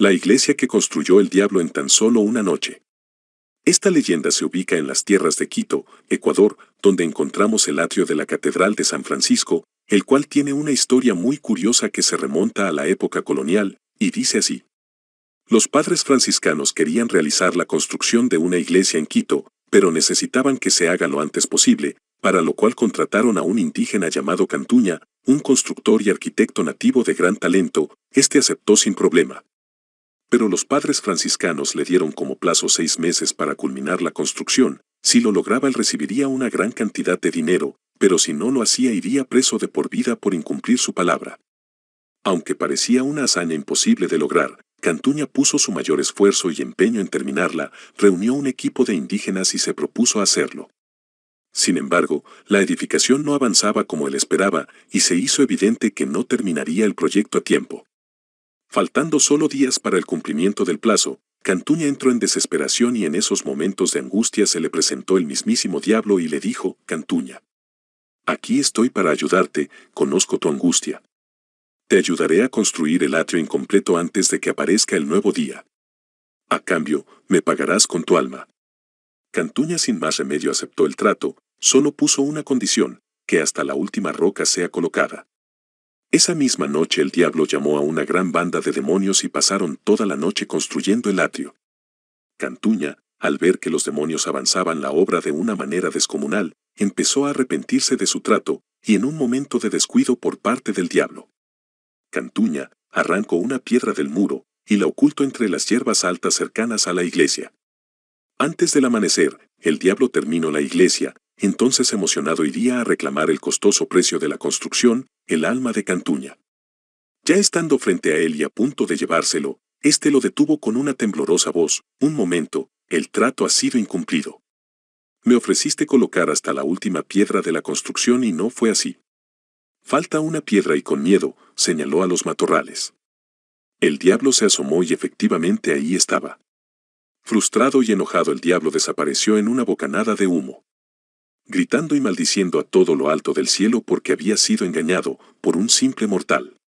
La iglesia que construyó el diablo en tan solo una noche. Esta leyenda se ubica en las tierras de Quito, Ecuador, donde encontramos el atrio de la Catedral de San Francisco, el cual tiene una historia muy curiosa que se remonta a la época colonial, y dice así. Los padres franciscanos querían realizar la construcción de una iglesia en Quito, pero necesitaban que se haga lo antes posible, para lo cual contrataron a un indígena llamado Cantuña, un constructor y arquitecto nativo de gran talento, este aceptó sin problema pero los padres franciscanos le dieron como plazo seis meses para culminar la construcción. Si lo lograba él recibiría una gran cantidad de dinero, pero si no lo hacía iría preso de por vida por incumplir su palabra. Aunque parecía una hazaña imposible de lograr, Cantuña puso su mayor esfuerzo y empeño en terminarla, reunió un equipo de indígenas y se propuso hacerlo. Sin embargo, la edificación no avanzaba como él esperaba y se hizo evidente que no terminaría el proyecto a tiempo. Faltando solo días para el cumplimiento del plazo, Cantuña entró en desesperación y en esos momentos de angustia se le presentó el mismísimo diablo y le dijo, Cantuña, aquí estoy para ayudarte, conozco tu angustia. Te ayudaré a construir el atrio incompleto antes de que aparezca el nuevo día. A cambio, me pagarás con tu alma. Cantuña sin más remedio aceptó el trato, solo puso una condición, que hasta la última roca sea colocada. Esa misma noche el diablo llamó a una gran banda de demonios y pasaron toda la noche construyendo el atrio. Cantuña, al ver que los demonios avanzaban la obra de una manera descomunal, empezó a arrepentirse de su trato, y en un momento de descuido por parte del diablo. Cantuña arrancó una piedra del muro, y la ocultó entre las hierbas altas cercanas a la iglesia. Antes del amanecer, el diablo terminó la iglesia, entonces emocionado iría a reclamar el costoso precio de la construcción, el alma de Cantuña. Ya estando frente a él y a punto de llevárselo, éste lo detuvo con una temblorosa voz, un momento, el trato ha sido incumplido. Me ofreciste colocar hasta la última piedra de la construcción y no fue así. Falta una piedra y con miedo, señaló a los matorrales. El diablo se asomó y efectivamente ahí estaba. Frustrado y enojado el diablo desapareció en una bocanada de humo gritando y maldiciendo a todo lo alto del cielo porque había sido engañado por un simple mortal.